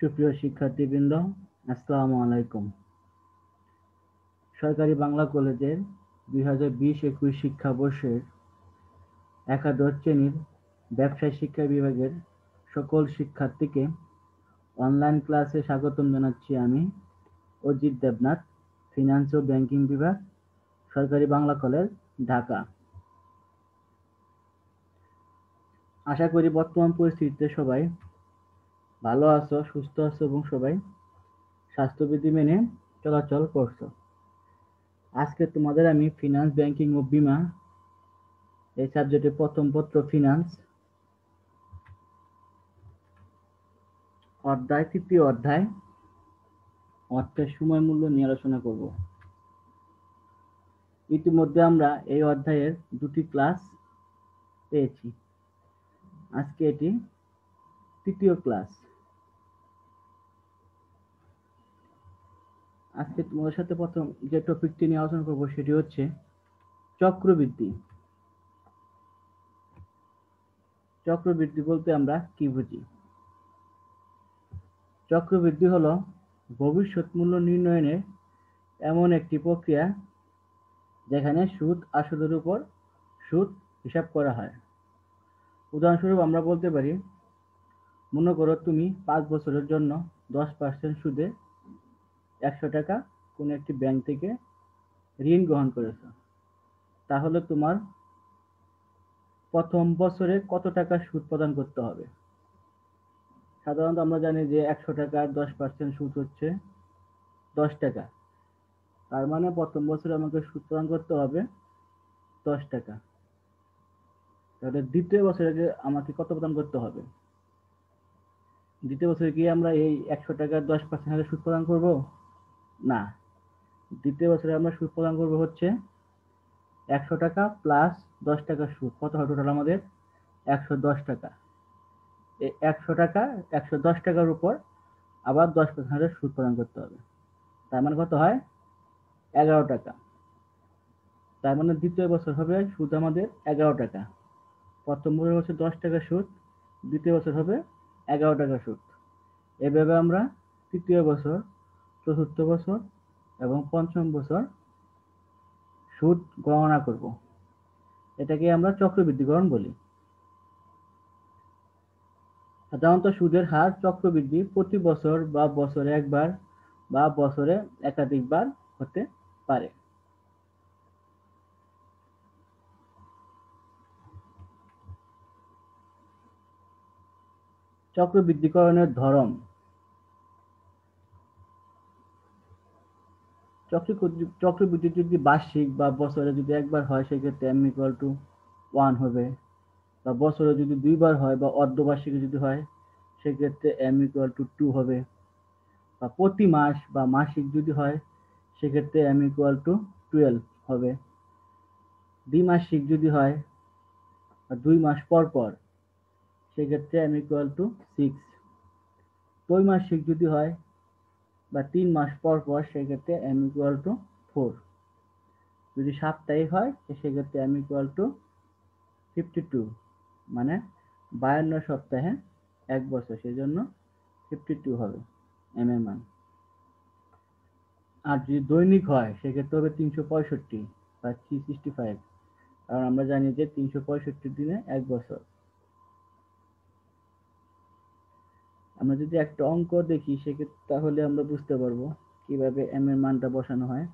সুপ্রিয় শিক্ষার্থীবৃন্দ আসসালামু আলাইকুম সরকারি বাংলা কলেজের দুই হাজার বিশ একুশ শিক্ষাবর্ষের একাদশ শ্রেণীর ব্যবসায় শিক্ষা বিভাগের সকল শিক্ষার্থীকে অনলাইন ক্লাসে স্বাগতম জানাচ্ছি আমি অজিত দেবনাথ ফিনান্স ও ব্যাংকিং বিভাগ সরকারি বাংলা কলেজ ঢাকা আশা করি বর্তমান পরিস্থিতিতে সবাই ভালো আছো সুস্থ আছো এবং সবাই স্বাস্থ্যবিধি মেনে চলাচল করছো আজকে তোমাদের আমি ফিনান্স ব্যাংকিং ও বিমা এই সাবজেক্টে প্রথম পত্র ফিনান্স অধ্যায় তৃতীয় অধ্যায় অর্থের সময় মূল্য নিয়ে আলোচনা করব ইতিমধ্যে আমরা এই অধ্যায়ের দুটি ক্লাস পেয়েছি আজকে এটি তৃতীয় ক্লাস আজকে তোমাদের সাথে প্রথম যে টপিকটি নিয়ে আলোচনা করবো সেটি হচ্ছে চক্রবৃদ্ধি চক্রবৃদ্ধি বলতে আমরা কি বুঝি চক্রবৃদ্ধি হলো ভবিষ্যৎ মূল্য নির্ণয়নের এমন একটি প্রক্রিয়া যেখানে সুদ আসলের উপর সুদ হিসাব করা হয় উদাহরণস্বরূপ আমরা বলতে পারি মনে করো তুমি পাঁচ বছরের জন্য দশ পার্সেন্ট সুদে একশো টাকা কোনো একটি ব্যাংক থেকে ঋণ গ্রহণ করেছো তাহলে তোমার প্রথম বছরে কত টাকা সুদ প্রদান করতে হবে সাধারণত আমরা জানি যে একশো টাকার দশ পার্সেন্ট সুদ হচ্ছে দশ টাকা তার মানে প্রথম বছরে আমাকে সুদ প্রদান করতে হবে দশ টাকা তাহলে দ্বিতীয় বছরে আমাকে কত প্রদান করতে হবে দ্বিতীয় বছরে কি আমরা এই একশো টাকার দশ পার্সেন্ট হারে সুদ প্রদান করবো না দ্বিতীয় বছরে আমরা সুদ প্রদান করবো হচ্ছে একশো টাকা প্লাস দশ টাকা সুদ কত হয় টোটাল আমাদের একশো দশ টাকা একশো টাকা একশো দশ টাকার উপর আবার দশ পার্সেন্ট হারে সুদ প্রদান করতে হবে তার মানে কত হয় এগারো টাকা তার মানে দ্বিতীয় বছর হবে সুদ আমাদের এগারো টাকা প্রথম বছর হচ্ছে দশ টাকা সুদ দ্বিতীয় বছর হবে এগারো টাকা সুদ এভাবে আমরা তৃতীয় বছর চতুর্থ বছর এবং পঞ্চম বছর সুদ গণনা করব এটাকে আমরা চক্রবৃদ্ধিকরণ বলি সাধারণত সুদের হার চক্রবৃদ্ধি প্রতি বছর বা বছরে একবার বা বছরে একাধিকবার হতে পারে চক্রবৃদ্ধিকরণের ধরন চক্রবৃদ্ধি যদি বার্ষিক বা বছরে যদি একবার হয় সেক্ষেত্রে এম ইকুয়াল টু ওয়ান হবে বা বছরে যদি দুইবার হয় বা অর্ধবার্ষিকে যদি হয় সেক্ষেত্রে এম ইকুয়াল টু টু হবে বা প্রতি মাস বা মাসিক যদি হয় সেক্ষেত্রে এম ইকুয়াল টু টুয়েলভ হবে দ্বিমাসিক যদি হয় দুই মাস পর পর সেক্ষেত্রে এম ইকুয়াল টু সিক্স ত্রৈমাসিক যদি হয় বা তিন মাস পর পর সেক্ষেত্রে এম ইকুয়াল টু ফোর যদি সাপ্তাহিক হয় সেক্ষেত্রে M equal to fifty two মানে বায়ান্ন সপ্তাহে এক বছর সেজন্য ফিফটি টু হবে এম এর মান আর যদি দৈনিক হয় সেক্ষেত্রে হবে তিনশো পঁয়ষট্টি বা থ্রি সিক্সটি ফাইভ কারণ আমরা জানি যে তিনশো পঁয়ষট্টি দিনে এক বছর আমরা যদি একটা অঙ্ক দেখি সেক্ষেত্রে তাহলে আমরা বুঝতে পারবো কিভাবে এম এর মানটা বসানো হয়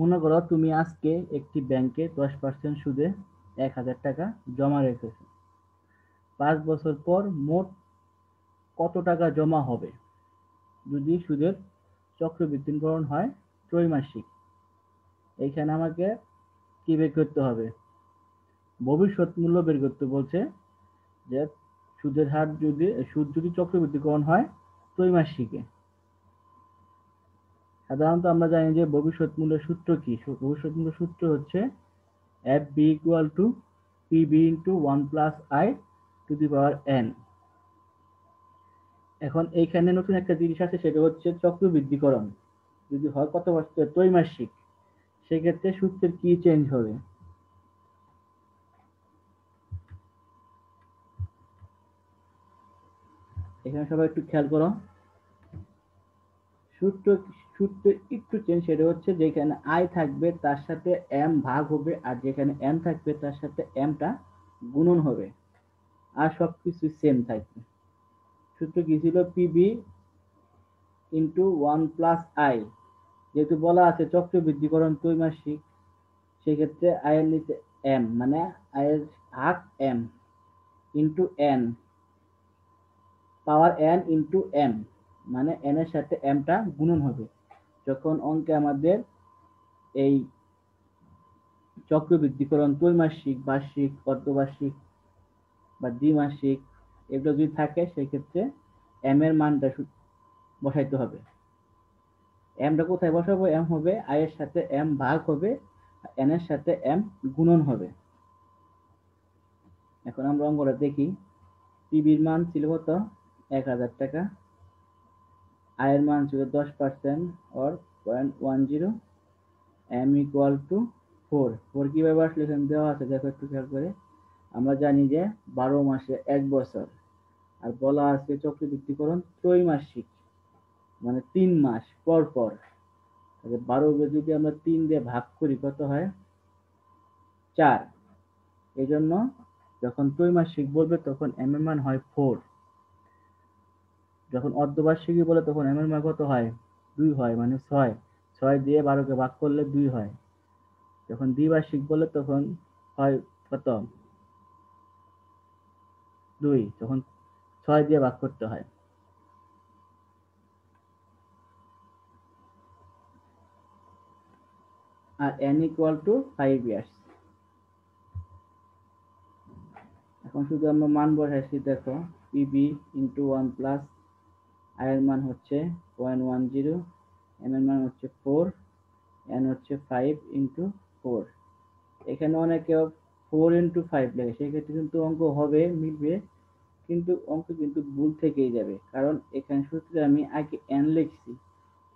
মনে করো তুমি আজকে একটি ব্যাংকে দশ পার্সেন্ট সুদে এক হাজার টাকা জমা রেখেছ পাঁচ বছর পর মোট কত টাকা জমা হবে যদি সুদের চক্রবৃত্তিকরণ হয় ত্রৈমাসিক এখানে আমাকে কি বের করতে হবে ভবিষ্যৎ মূল্য বের করতে বলছে যে সুদের হার যদি সুদ যদি চক্রবৃদ্ধিকরণ হয় ত্রৈমাসিকে সাধারণত আমরা জানি যে ভবিষ্যৎ মূল্য সূত্র কি ভবিষ্যৎ মূল্য সূত্র হচ্ছে F B equal to P B into one plus I to the power N এখন এইখানে নতুন একটা জিনিস আছে সেটা হচ্ছে চক্রবৃদ্ধিকরণ যদি হয় কত বছর ত্রৈমাসিক সেক্ষেত্রে সূত্রের কি চেঞ্জ হবে এখানে সবাই একটু খেয়াল করো সূত্র সূত্র একটু চেঞ্জ সেটা হচ্ছে যেখানে আই থাকবে তার সাথে এম ভাগ হবে আর যেখানে এম থাকবে তার সাথে এমটা গুণন হবে আর সব কিছু সেম থাকবে সূত্র কি ছিল P B into one plus I যেহেতু বলা আছে চক্র বৃদ্ধিকরণ ত্রৈমাসিক সেক্ষেত্রে আয়ের নিচে এম মানে আয়ের ভাগ M into N power N into M মানে এন এর সাথে এমটা গুণন হবে যখন অঙ্কে আমাদের এই চক্রবৃদ্ধিকরণ ত্রৈমাসিক বার্ষিক অর্ধবার্ষিক বা দ্বিমাসিক এগুলো যদি থাকে সেক্ষেত্রে এম এর মানটা বসাইতে হবে এমটা কোথায় বসাবো এম হবে আই এর সাথে এম ভাগ হবে এন এর সাথে এম গুণন হবে এখন আমরা অঙ্কটা দেখি পিবির মান ছিল কত এক হাজার টাকা আয়ের মান ছিল দশ percent or point one zero M equal to four four কীভাবে আসলে এখানে দেওয়া আছে দেখো একটু খেয়াল করে আমরা জানি যে বারো মাসে এক বছর আর বলা আছে চক্রবৃত্তিকরণ ত্রৈমাসিক মানে তিন মাস পর পর তাহলে বারোকে যদি আমরা তিন দিয়ে ভাগ করি কত হয় চার এজন্য যখন ত্রৈমাসিক বলবে তখন এম এর মান হয় ফোর যখন অর্ধবার্ষিকী বলে তখন এমন এর কত হয় দুই হয় মানে ছয় ছয় দিয়ে বারোকে ভাগ করলে দুই হয় যখন দ্বিবার্ষিক বলে তখন হয় কত দুই যখন ছয় দিয়ে ভাগ করতে হয় আর N equal to five years এখন শুধু আমরা মান বসাইছি দেখো ইবি ইন্টু ওয়ান প্লাস আর এর মান হচ্ছে পয়েন্ট ওয়ান জিরো এম এর মান হচ্ছে ফোর এন হচ্ছে ফাইভ ইন্টু ফোর এখানে অনেকে ফোর ইন্টু ফাইভ লেখে সেক্ষেত্রে কিন্তু অঙ্ক হবে মিলবে কিন্তু অঙ্ক কিন্তু ভুল থেকেই যাবে কারণ এখানে সূত্রে আমি আগে এন লিখছি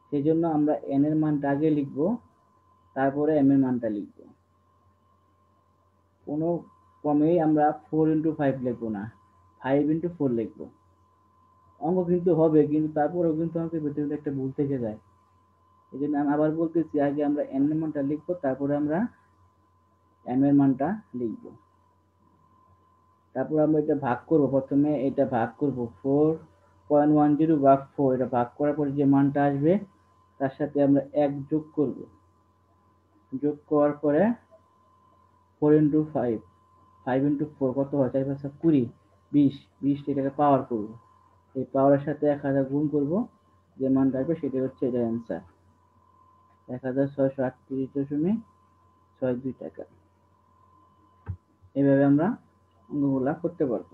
সেই জন্য আমরা এন এর মানটা আগে লিখব তারপরে এম এর মানটা লিখব কোনো কমেই আমরা ফোর ইন্টু ফাইভ লিখবো না ফাইভ ইন্টু ফোর লিখবো অঙ্ক কিন্তু হবে কিন্তু তারপরেও কিন্তু আমাকে ভিতরে একটা ভুল থেকে যায় এই জন্য আমি আবার বলতেছি আগে আমরা এন এর মানটা লিখবো তারপরে আমরা এম এর মানটা লিখব তারপর আমরা এটা ভাগ করব প্রথমে এটা ভাগ করব ফোর পয়েন্ট ওয়ান জিরো ভাগ ফোর এটা ভাগ করার পরে যে মানটা আসবে তার সাথে আমরা এক যোগ করব যোগ করার পরে four into five five into four কত হয় চার কুড়ি বিশ বিশ এটাকে পাওয়ার করবো এই পাওয়ারের সাথে এক হাজার গুণ করব যে মান থাকবে সেটা হচ্ছে এটা অ্যান্সার এক হাজার ছয়শো আটত্রিশ দশমিক ছয় দুই টাকা এভাবে আমরা অঙ্গগুলা করতে পারব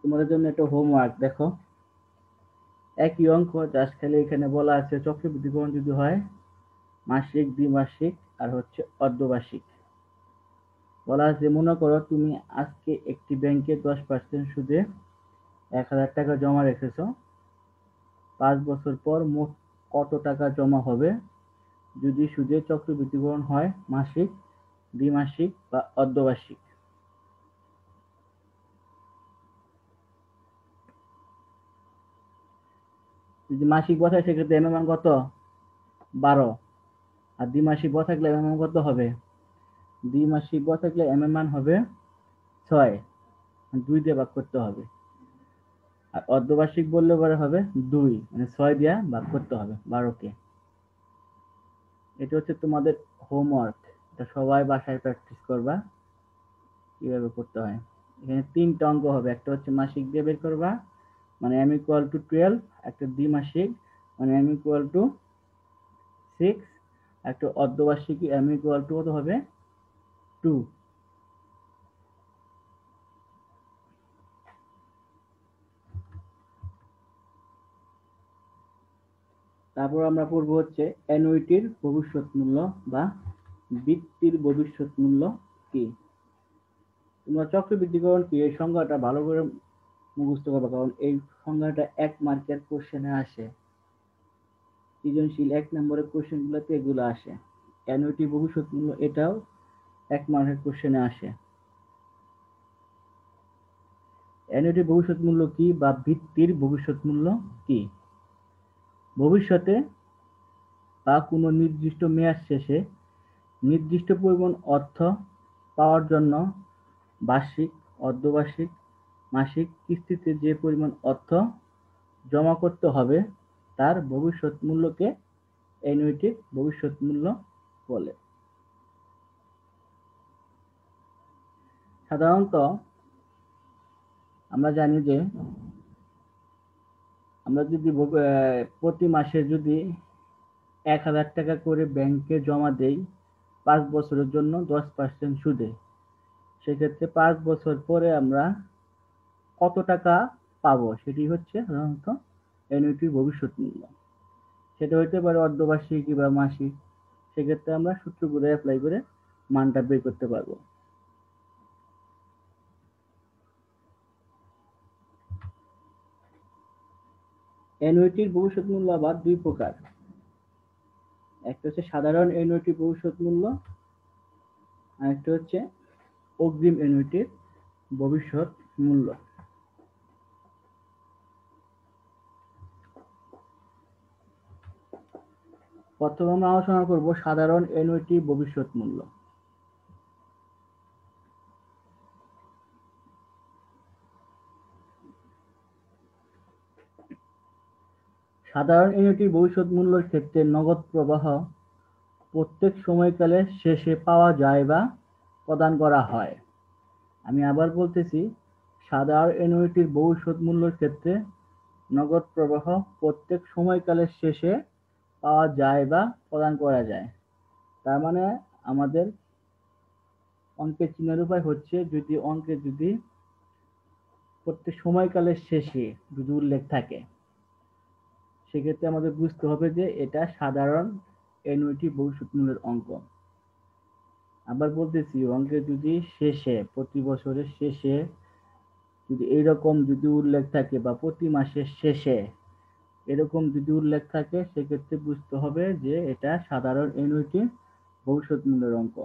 তোমাদের জন্য একটা হোমওয়ার্ক দেখো একই অঙ্ক চাষ খেলে এখানে বলা আছে চক্রবৃদ্ধি যদি হয় মাসিক দ্বিমাসিক আর হচ্ছে অর্ধবার্ষিক বলা আছে মনে করো তুমি আজকে একটি ব্যাংকে দশ পার্সেন্ট সুদে এক হাজার টাকা জমা রেখেছ পাঁচ বছর পর মোট কত টাকা জমা হবে যদি সুদে চক্রবৃত্তিকরণ হয় মাসিক দ্বিমাসিক বা অর্ধবার্ষিক যদি মাসিক বসায় সেক্ষেত্রে এমএমআর কত বারো আর মাসি ব থাকলে এম এম কত হবে মাসি ব থাকলে এম মান হবে ছয় মানে দুই দিয়ে ভাগ করতে হবে আর অর্ধবার্ষিক বললে পরে হবে দুই মানে ছয় দিয়া ভাগ করতে হবে বারোকে এটা হচ্ছে তোমাদের হোমওয়ার্ক এটা সবাই বাসায় প্র্যাকটিস করবা কিভাবে করতে হয় এখানে তিনটা অঙ্ক হবে একটা হচ্ছে মাসিক দিয়ে বের করবা মানে এম ইকুয়াল টু টুয়েলভ একটা দ্বিমাসিক মানে এম ইকুয়াল টু সিক্স একটা অর্ধবার্ষিকী এম ইকুয়াল টু কত হবে টু তারপর আমরা পড়বো হচ্ছে অ্যানুইটির ভবিষ্যৎ মূল্য বা বৃত্তির ভবিষ্যৎ মূল্য কি তোমরা চক্রবৃদ্ধিকরণ কি এই সংজ্ঞাটা ভালো করে মুখস্থ করবে কারণ এই সংজ্ঞাটা এক মার্কের কোশ্চেনে আসে সৃজনশীল এক নম্বরের কোশ্চেনগুলোতে এগুলো আসে অ্যানুইটি বহুসূত্রমূল এটাও এক মার্কের কোশ্চেনে আসে অ্যানুইটি ভবিষ্যৎ মূল্য কি বা ভিত্তির ভবিষ্যৎ মূল্য কি ভবিষ্যতে বা কোনো নির্দিষ্ট মেয়াদ শেষে নির্দিষ্ট পরিমাণ অর্থ পাওয়ার জন্য বার্ষিক অর্ধবার্ষিক মাসিক কিস্তিতে যে পরিমাণ অর্থ জমা করতে হবে তার ভবিষ্যৎ মূল্যকে অ্যানুইটির ভবিষ্যৎ মূল্য বলে সাধারণত আমরা জানি যে আমরা যদি প্রতি মাসে যদি এক হাজার টাকা করে ব্যাংকে জমা দেই পাঁচ বছরের জন্য দশ পার্সেন্ট সুদে সেক্ষেত্রে পাঁচ বছর পরে আমরা কত টাকা পাবো সেটি হচ্ছে সাধারণত এনুইটির ভবিষ্যৎ মূল্য সেটা হইতে পারে অর্ধবার্ষিক কিংবা মাসিক সেক্ষেত্রে আমরা সূত্র করে অ্যাপ্লাই করে মানটা বের করতে পারবো এনুইটির ভবিষ্যৎ মূল্য আবার দুই প্রকার একটা হচ্ছে সাধারণ এনুইটির ভবিষ্যৎ মূল্য আরেকটা হচ্ছে অগ্রিম এনুইটির ভবিষ্যৎ মূল্য প্রথমে আমরা আলোচনা করব সাধারণ এনুইটি ভবিষ্যৎ মূল্য সাধারণ এনুইটি ভবিষ্যৎ মূল্যের ক্ষেত্রে নগদ প্রবাহ প্রত্যেক সময়কালে শেষে পাওয়া যায় বা প্রদান করা হয় আমি আবার বলতেছি সাধারণ এনুইটির ভবিষ্যৎ মূল্যের ক্ষেত্রে নগদ প্রবাহ প্রত্যেক সময়কালের শেষে পাওয়া যায় বা প্রদান করা যায় তার মানে আমাদের অঙ্কের চিহ্নের উপায় হচ্ছে যদি অঙ্কে যদি প্রত্যেক সময়কালের শেষে যদি উল্লেখ থাকে সেক্ষেত্রে আমাদের বুঝতে হবে যে এটা সাধারণ এনুইটি ভবিষ্যৎ মূল্যের অঙ্ক আবার বলতেছি অঙ্কের যদি শেষে প্রতি বছরের শেষে যদি এইরকম যদি উল্লেখ থাকে বা প্রতি মাসের শেষে এরকম যদি উল্লেখ থাকে সেক্ষেত্রে বুঝতে হবে যে এটা সাধারণ এনুইটি ভবিষ্যৎ মূল্যের অঙ্ক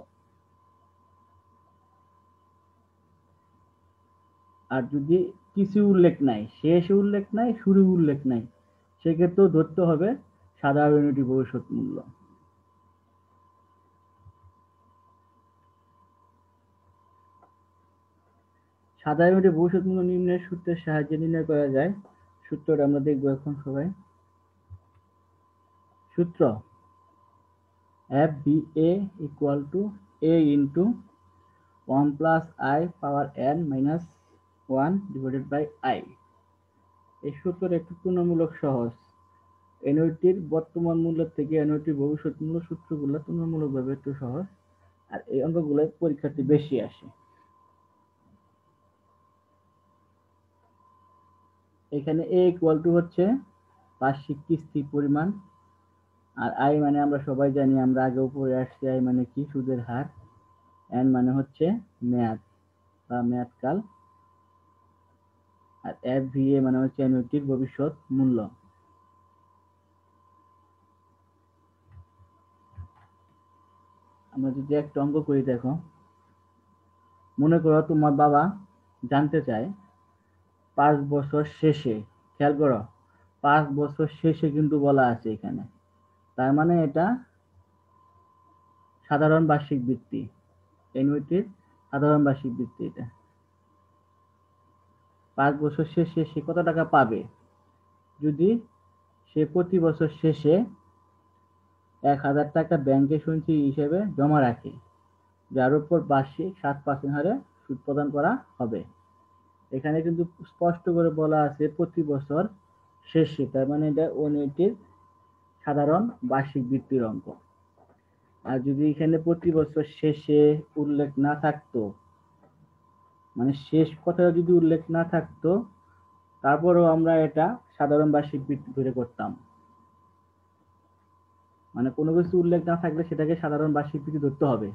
আর যদি কিছু উল্লেখ নাই শেষ উল্লেখ নাই শুরু উল্লেখ নাই সেক্ষেত্রেও ধরতে হবে সাধারণ এনুইটি ভবিষ্যৎ মূল্য সাধারণ ভবিষ্যৎ মূল্য নির্ণয়ের সূত্রের সাহায্যে নির্ণয় করা যায় সূত্রটা আমরা দেখব এখন সবাই সূত্র F B A equal to A into one plus I power N minus one divided by I এই সূত্র একটু তুলনামূলক সহজ এনওটির বর্তমান মূল্য থেকে এনওটির ভবিষ্যৎ মূল্য সূত্রগুলো তুলনামূলকভাবে একটু সহজ আর এই অঙ্কগুলো পরীক্ষার্থী বেশি আসে এখানে এ ইকুয়াল টু হচ্ছে বার্ষিক কিস্তি পরিমাণ আর আই মানে আমরা সবাই জানি আমরা আগে উপরে আসছি আই মানে কি সুদের হার এন মানে হচ্ছে মেয়াদ বা মেয়াদকাল আর এফ ভি এ মানে হচ্ছে অ্যানুইটির ভবিষ্যৎ মূল্য আমরা যদি একটা অঙ্ক করি দেখো মনে করো তোমার বাবা জানতে চায় পাঁচ বছর শেষে খেয়াল করো পাঁচ বছর শেষে কিন্তু বলা আছে এখানে তার মানে এটা সাধারণ বার্ষিক বৃত্তি এনুইটির সাধারণ বার্ষিক বৃত্তি এটা পাঁচ বছর শেষে সে কত টাকা পাবে যদি সে প্রতি বছর শেষে এক হাজার টাকা ব্যাংকে সঞ্চয়ী হিসেবে জমা রাখে যার উপর বার্ষিক সাত পার্সেন্ট হারে সুদ প্রদান করা হবে এখানে কিন্তু স্পষ্ট করে বলা আছে প্রতি বছর শেষে তার মানে এটা অনিটির সাধারণ বার্ষিক বৃত্তির অঙ্ক আর যদি এখানে প্রতি বছর শেষে উল্লেখ না থাকতো মানে শেষ কথা যদি উল্লেখ না থাকতো তারপরেও আমরা এটা সাধারণ বার্ষিক বৃত্তি ধরে করতাম মানে কোনো কিছু উল্লেখ না থাকলে সেটাকে সাধারণ বার্ষিক বৃত্তি ধরতে হবে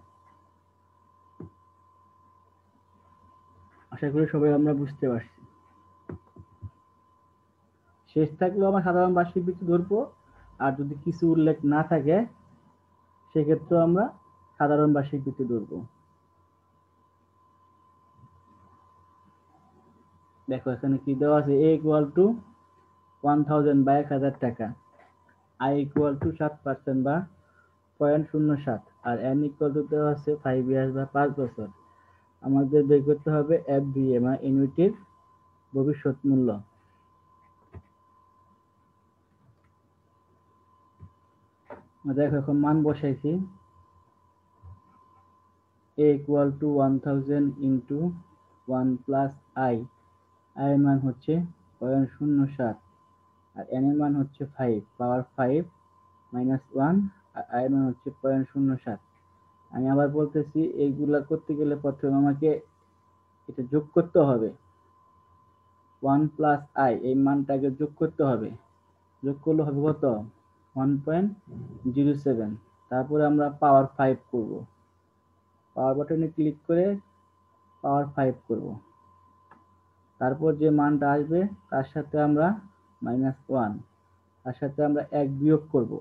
আশা করি সবাই আমরা বুঝতে পারছি শেষ থাকলেও আমার সাধারণ বার্ষিক বৃত্তি ধরবো আর যদি কিছু উল্লেখ না থাকে সেক্ষেত্রেও আমরা সাধারণ বার্ষিক বৃত্তি ধরবো দেখো এখানে কি দেওয়া আছে A equal to one thousand বা এক হাজার টাকা আই ইকুয়াল টু সাত পার্সেন্ট বা পয়েন্ট শূন্য সাত আর এন ইকুয়াল টু দেওয়া আছে ফাইভ ইয়ার্স বা পাঁচ বছর আমাদের বের করতে হবে এফ বি এ মানে ইউনিটির ভবিষ্যৎ মূল্য দেখো এখন মান বসাইছি A equal to one thousand into one plus I আয়ের মান হচ্ছে পয়েন্ট শূন্য সাত আর এন এর মান হচ্ছে five power five minus one আর আয়ের মান হচ্ছে পয়েন্ট শূন্য সাত আমি আবার বলতেছি এইগুলা করতে গেলে প্রথমে আমাকে এটা যোগ করতে হবে ওয়ান প্লাস আই এই মানটাকে যোগ করতে হবে যোগ করলে হবে কত ওয়ান পয়েন্ট জিরো সেভেন তারপরে আমরা পাওয়ার ফাইভ করব পাওয়ার বাটনে ক্লিক করে পাওয়ার ফাইভ করব তারপর যে মানটা আসবে তার সাথে আমরা মাইনাস ওয়ান তার সাথে আমরা এক বিয়োগ করব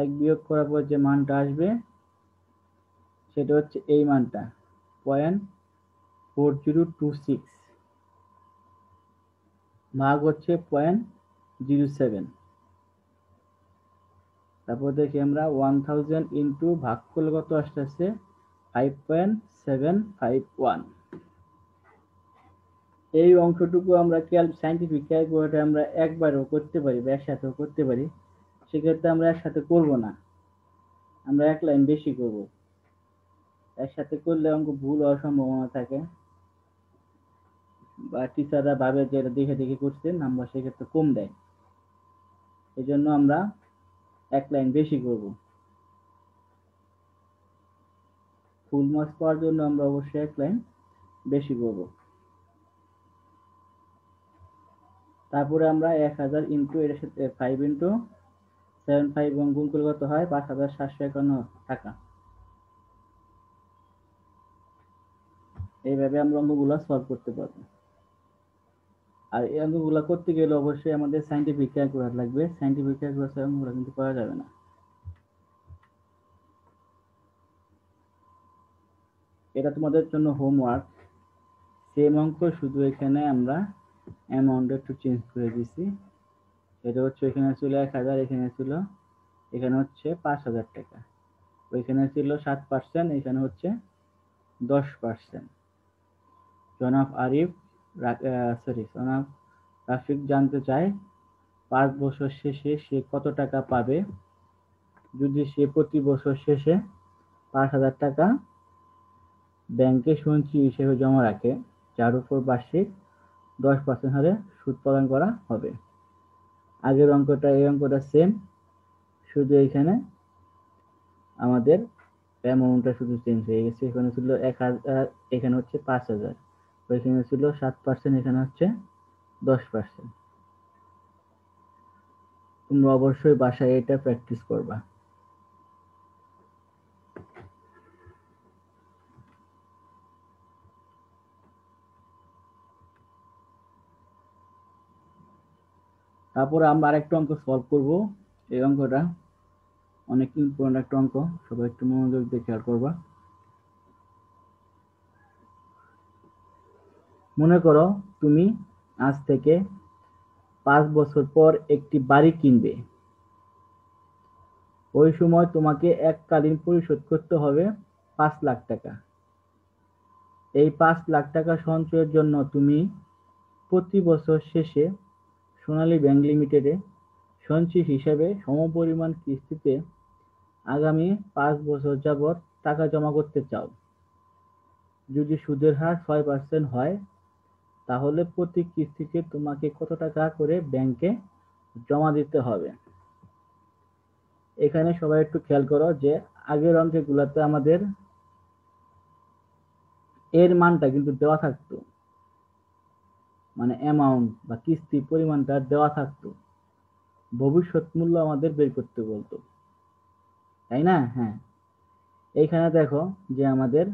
এক বিয়োগ করার পর যে মানটা আসবে সেটা হচ্ছে এই মানটা point four zero two six ভাগ হচ্ছে পয়েন্ট জিরো সেভেন তারপর দেখি আমরা ওয়ান থাউজেন্ড ইন্টু ভাগ করলে কত আসতেছে five point seven five one এই অংশটুকু আমরা ক্যাল সাইন্টিফিক ক্যালকুলেটে আমরা একবারও করতে পারি বা একসাথেও করতে পারি সেক্ষেত্রে আমরা একসাথে করব না আমরা এক লাইন বেশি করবো একসাথে করলে অঙ্ক ভুল হওয়ার সম্ভাবনা থাকে বা টিচাররা ভাবে যে এটা দেখে দেখে করছে নাম্বার সেক্ষেত্রে কম দেয় এই জন্য আমরা এক লাইন বেশি করব ফুল মার্কস পাওয়ার জন্য আমরা অবশ্যই এক লাইন বেশি করব তারপরে আমরা এক হাজার ইন্টু এর সাথে ফাইভ ইন্টু সেভেন ফাইভ গুণ করলে কত হয় পাঁচ হাজার সাতশো একান্ন টাকা এইভাবে আমরা অঙ্কগুলো সলভ করতে পারবো আর এই অঙ্কগুলো করতে গেলে অবশ্যই আমাদের সাইন্টিফিক ক্যালকুলেটর লাগবে সাইন্টিফিক ক্যালকুলেটর অঙ্কগুলো কিন্তু করা যাবে না এটা তোমাদের জন্য হোমওয়ার্ক সেম অঙ্ক শুধু এখানে আমরা অ্যামাউন্ট একটু চেঞ্জ করে দিছি এটা হচ্ছে এখানে ছিল এক হাজার এখানে ছিল এখানে হচ্ছে পাঁচ হাজার টাকা ওইখানে ছিল সাত পার্সেন্ট এখানে হচ্ছে দশ পার্সেন্ট জনাব আরিফ সরি জনাব রাফিক জানতে চায় পাঁচ বছর শেষে সে কত টাকা পাবে যদি সে প্রতি বছর শেষে পাঁচ হাজার টাকা ব্যাংকে সঞ্চয় হিসেবে জমা রাখে যার উপর বার্ষিক দশ পার্সেন্ট হারে সুদ প্রদান করা হবে আগের অঙ্কটা এই অঙ্কটা সেম শুধু এখানে আমাদের অ্যামাউন্টটা শুধু চেঞ্জ হয়ে গেছে এখানে ছিল এক হাজার এখানে হচ্ছে পাঁচ হাজার এখানে ছিল সাত পার্সেন্ট এখানে হচ্ছে দশ পার্সেন্ট তোমরা অবশ্যই বাসায় এটা প্র্যাকটিস করবা তারপরে আমরা আরেকটা অঙ্ক সলভ করব এই অঙ্কটা অনেক ইম্পর্টেন্ট একটা অঙ্ক সবাই একটু মনোযোগ দিয়ে খেয়াল করবা মনে করো তুমি আজ থেকে পাঁচ বছর পর একটি বাড়ি কিনবে ওই সময় তোমাকে এককালীন পরিশোধ করতে হবে পাঁচ লাখ টাকা এই পাঁচ লাখ টাকা সঞ্চয়ের জন্য তুমি প্রতি বছর শেষে সোনালী ব্যাংক লিমিটেডে সঞ্চয় হিসাবে সমপরিমাণ কিস্তিতে আগামী পাঁচ বছর যাবৎ টাকা জমা করতে চাও যদি সুদের হার ছয় পার্সেন্ট হয় তাহলে প্রতি কিস্তিতে তোমাকে কত টাকা করে ব্যাংকে জমা দিতে হবে এখানে সবাই একটু খেয়াল করো যে আগের অঙ্কগুলোতে আমাদের এর মানটা কিন্তু দেওয়া থাকতো মানে অ্যামাউন্ট বা কিস্তি পরিমাণটা দেওয়া থাকতো ভবিষ্যৎ মূল্য আমাদের বের করতে বলতো তাই না হ্যাঁ এইখানে দেখো যে আমাদের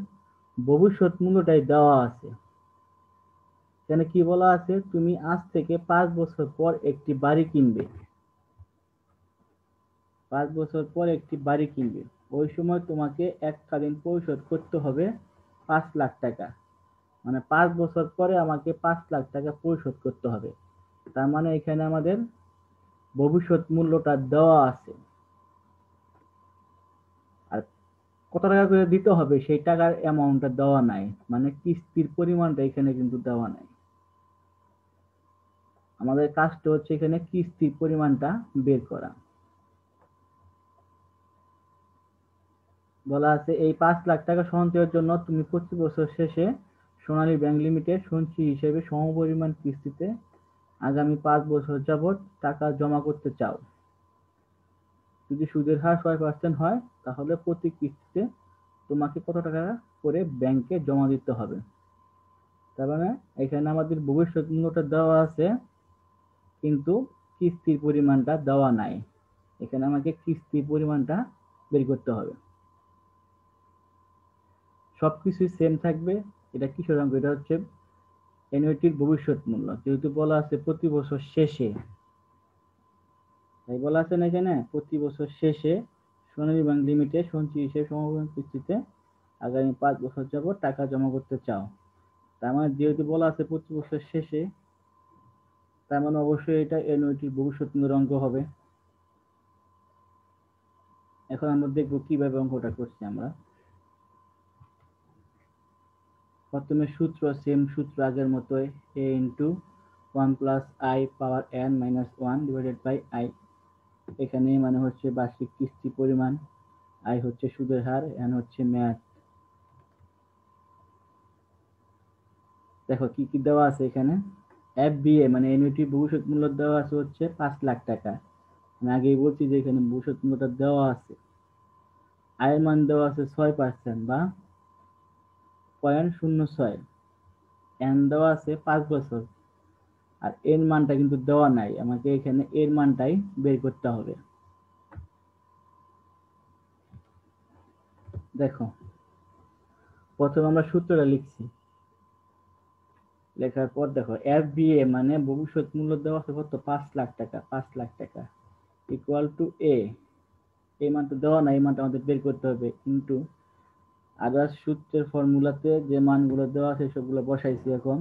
ভবিষ্যৎ মূল্যটাই দেওয়া আছে এখানে কি বলা আছে তুমি আজ থেকে পাঁচ বছর পর একটি বাড়ি কিনবে পাঁচ বছর পর একটি বাড়ি কিনবে ওই সময় তোমাকে এককালীন পরিশোধ করতে হবে পাঁচ লাখ টাকা মানে পাঁচ বছর পরে আমাকে পাঁচ লাখ টাকা পরিশোধ করতে হবে তার মানে এখানে আমাদের ভবিষ্যৎ মূল্যটা দেওয়া আছে আর কত টাকা করে দিতে হবে সেই টাকার অ্যামাউন্টটা দেওয়া নাই মানে কিস্তির পরিমাণটা এখানে কিন্তু দেওয়া নাই আমাদের কাজটা হচ্ছে এখানে কিস্তির পরিমাণটা বের করা বলা আছে এই পাঁচ লাখ টাকা সঞ্চয়ের জন্য তুমি প্রতি বছর শেষে সোনালী ব্যাংক লিমিটেড সঞ্চয় হিসেবে সমপরিমাণ কিস্তিতে আগামী পাঁচ বছর যাবৎ টাকা জমা করতে চাও যদি সুদের হার ছয় পার্সেন্ট হয় তাহলে প্রতি কিস্তিতে তোমাকে কত টাকা করে ব্যাংকে জমা দিতে হবে তার মানে এখানে আমাদের ভবিষ্যৎ মূল্যটা দেওয়া আছে কিন্তু কিস্তির পরিমাণটা দেওয়া নাই এখানে আমাকে কিস্তির পরিমাণটা বের করতে হবে সব কিছুই সেম থাকবে এটা কিসের অঙ্ক এটা হচ্ছে অ্যানুইটির ভবিষ্যৎ মূল্য যেহেতু বলা আছে প্রতি বছর শেষে তাই বলা আছে না এখানে প্রতি বছর শেষে সোনালী ব্যাংক লিমিটেড সঞ্চয় হিসেবে সমগ্র কিস্তিতে আগামী পাঁচ বছর যাব টাকা জমা করতে চাও তার মানে যেহেতু বলা আছে প্রতি বছর শেষে তার মানে অবশ্যই এটা এ নয়টি ভবিষ্যৎ অঙ্গ হবে এখন আমরা দেখব কিভাবে অঙ্কটা করছি আমরা প্রথমে সূত্র সেম সূত্র আগের মতোই A into one plus I power N minus one divided by I এখানে মানে হচ্ছে বার্ষিক কিস্তি পরিমাণ আই হচ্ছে সুদের হার এন হচ্ছে ম্যাথ দেখো কি কি দেওয়া আছে এখানে এফবিএ মানে এনইউটির ভবিষ্যৎ মূল্য দেওয়া আছে হচ্ছে পাঁচ লাখ টাকা আমি আগেই বলছি যে এখানে ভবিষ্যৎ মূল্যটা দেওয়া আছে আয়ের মান দেওয়া আছে ছয় পার্সেন্ট বা পয়েন্ট শূন্য ছয় এন দেওয়া আছে পাঁচ বছর আর এর মানটা কিন্তু দেওয়া নাই আমাকে এখানে এর মানটাই বের করতে হবে দেখো প্রথমে আমরা সূত্রটা লিখছি লেখার পর দেখো এফ মানে ভবিষ্যৎ মূল্য দেওয়া আছে কত পাঁচ লাখ টাকা পাঁচ লাখ টাকা ইকুয়াল টু এ এই মানটা দেওয়া না এই মানটা আমাদের বের করতে হবে ইন্টু আদার্স সূত্রের ফর্মুলাতে যে মানগুলো দেওয়া আছে সবগুলো বসাইছি এখন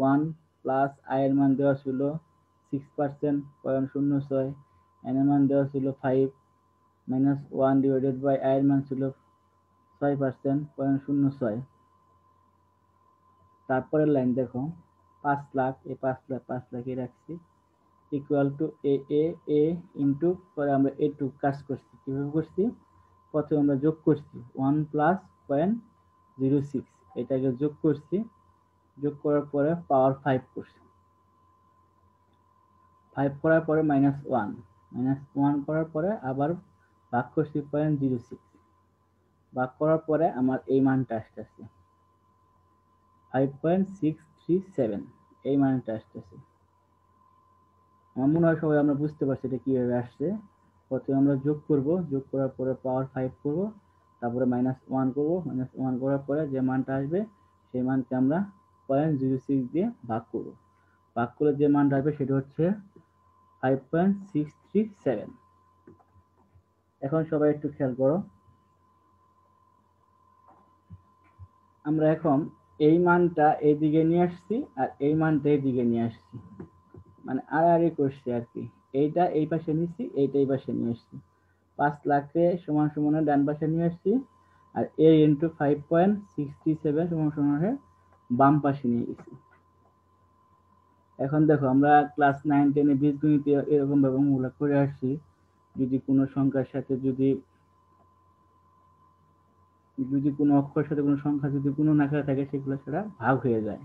ওয়ান প্লাস আয়ের মান দেওয়া ছিল সিক্স পার্সেন্ট পয়েন্ট শূন্য ছয় এর মান দেওয়া ছিল five minus one divided by আয়ের মান ছিল ছয় পার্সেন্ট পয়েন্ট শূন্য ছয় তারপরের লাইন দেখো পাঁচ লাখ এ পাঁচ লাখ পাঁচ লাখে রাখছি equal to A A A into পরে আমরা এ টু কাজ করছি কীভাবে করছি প্রথমে আমরা যোগ করছি one plus point zero six এটাকে যোগ করছি যোগ করার পরে পাওয়ার ফাইভ করছি ফাইভ করার পরে মাইনাস ওয়ান মাইনাস ওয়ান করার পরে আবার ভাগ করছি পয়েন্ট জিরো সিক্স ভাগ করার পরে আমার এই মানটা আসতেছে ফাইভ এই মানটা আসতেছে আমার মনে হয় সবাই আমরা বুঝতে পারছি এটা আসছে প্রথমে আমরা যোগ করব যোগ করার পরে পাওয়ার ফাইভ করব তারপরে মাইনাস ওয়ান করবো মাইনাস ওয়ান করার পরে যে মানটা আসবে সেই মানকে আমরা পয়েন্ট জিরো সিক্স দিয়ে ভাগ করব ভাগ করে যে মানটা আসবে সেটা হচ্ছে five point six three seven এখন সবাই একটু খেয়াল করো আমরা এখন এই মানটা এইদিকে নিয়ে আসছি আর এই মানটা এইদিকে নিয়ে আসছি মানে আড়াআড়ি করছি আর কি এইটা এই পাশে নিয়েছি এইটা এই পাশে নিয়ে আসছি পাঁচ লাখে সমান সমানে ডান পাশে নিয়ে আসছি আর A into five point sixty seven সমান সমানে বাম পাশে নিয়ে গেছি এখন দেখো আমরা ক্লাস নাইন টেনে এরকম ভাবে মূল্য করে আসছি যদি কোনো সংখ্যার সাথে যদি যদি কোনো অক্ষরের সাথে কোনো সংখ্যা যদি কোনো নাকারে থাকে সেগুলো সেটা ভাগ হয়ে যায়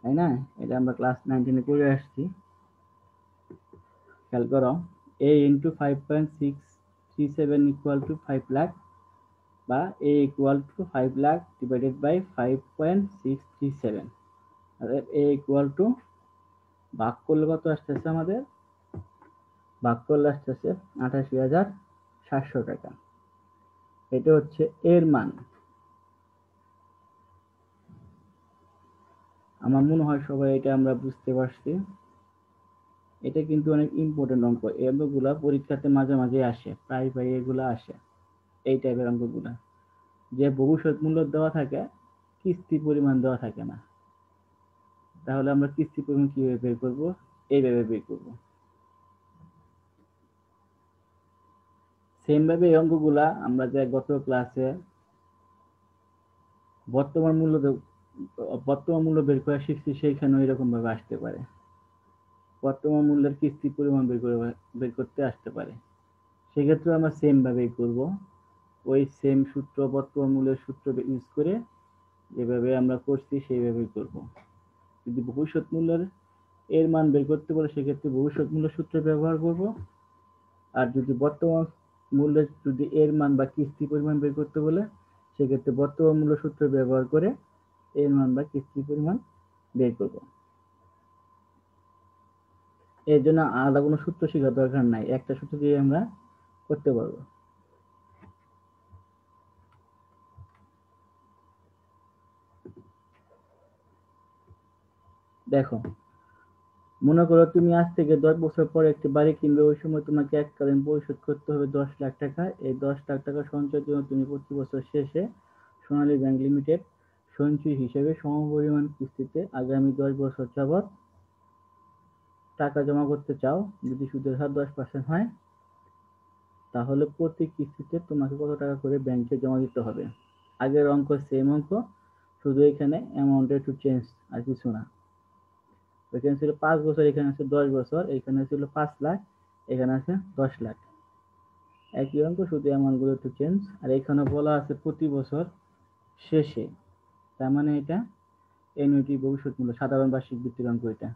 তাই না এটা আমরা ক্লাস নাইনটিনে করে আসছি খেয়াল করো A into five point six three seven equal to five lakh বা A equal to five lakh divided by five point six three seven অর্থাৎ এ ইকুয়াল টু ভাগ করলে কত আসতেছে আমাদের ভাগ করলে আসতেছে আঠাশি হাজার সাতশো টাকা এটা হচ্ছে এর মান আমার মনে হয় সবাই এটা আমরা বুঝতে পারছি এটা কিন্তু অনেক ইম্পর্টেন্ট অঙ্ক এগুলা পরীক্ষাতে মাঝে মাঝে আসে প্রায় প্রায় এগুলো আসে এই টাইপের অঙ্কগুলো যে ভবিষ্যৎ মূল্য দেওয়া থাকে কিস্তি পরিমাণ দেওয়া থাকে না তাহলে আমরা কিস্তি পরিমাণ কীভাবে বের করবো এইভাবে বের করবো সেম ভাবে এই অঙ্কগুলা আমরা যে গত ক্লাসে বর্তমান মূল্য বর্তমান মূল্য বের করা শিখছি সেইখানে সেইখানেও ভাবে আসতে পারে বর্তমান মূল্যের কিস্তি পরিমাণ বের করে বের করতে আসতে পারে সেক্ষেত্রে আমরা সেম ভাবেই করব ওই সেম সূত্র বর্তমান মূল্যের সূত্র ইউজ করে যেভাবে আমরা করছি সেইভাবেই করব যদি ভবিষ্যৎ মূল্যের এর মান বের করতে পারে সেক্ষেত্রে ভবিষ্যৎ মূল্য সূত্র ব্যবহার করব আর যদি বর্তমান মূল্য যদি এর মান বা কিস্তি পরিমাণ বের করতে বলে সেক্ষেত্রে বর্তমান মূল্য সূত্র ব্যবহার করে এর মান বা কিস্তি পরিমাণ বের করব এর জন্য আলাদা কোনো সূত্র শেখার দরকার নাই একটা সূত্র দিয়ে আমরা করতে পারবো দেখো মনে করো তুমি আজ থেকে দশ বছর পরে একটি বাড়ি কিনবে ওই সময় তোমাকে এককালীন পরিশোধ করতে হবে দশ লাখ টাকা এই দশ লাখ টাকা সঞ্চয়ের জন্য তুমি প্রতি বছর শেষে সোনালী ব্যাংক লিমিটেড সঞ্চয় হিসেবে সমপরিমাণ কিস্তিতে আগামী দশ বছর যাবৎ টাকা জমা করতে চাও যদি সুদের হার দশ পার্সেন্ট হয় তাহলে প্রতি কিস্তিতে তোমাকে কত টাকা করে ব্যাংকে জমা দিতে হবে আগের অঙ্ক সেম অঙ্ক শুধু এখানে অ্যামাউন্টে একটু চেঞ্জ আর কিছু না এখানে ছিল পাঁচ বছর এখানে আছে দশ বছর এখানে ছিল পাঁচ লাখ এখানে আছে দশ লাখ একই অঙ্ক শুধু অ্যামাউন্টগুলো একটু চেঞ্জ আর এখানে বলা আছে প্রতি বছর শেষে তার মানে এটা এনইটি ভবিষ্যৎ মূল্য সাধারণ বার্ষিক বৃত্তির অঙ্ক এটা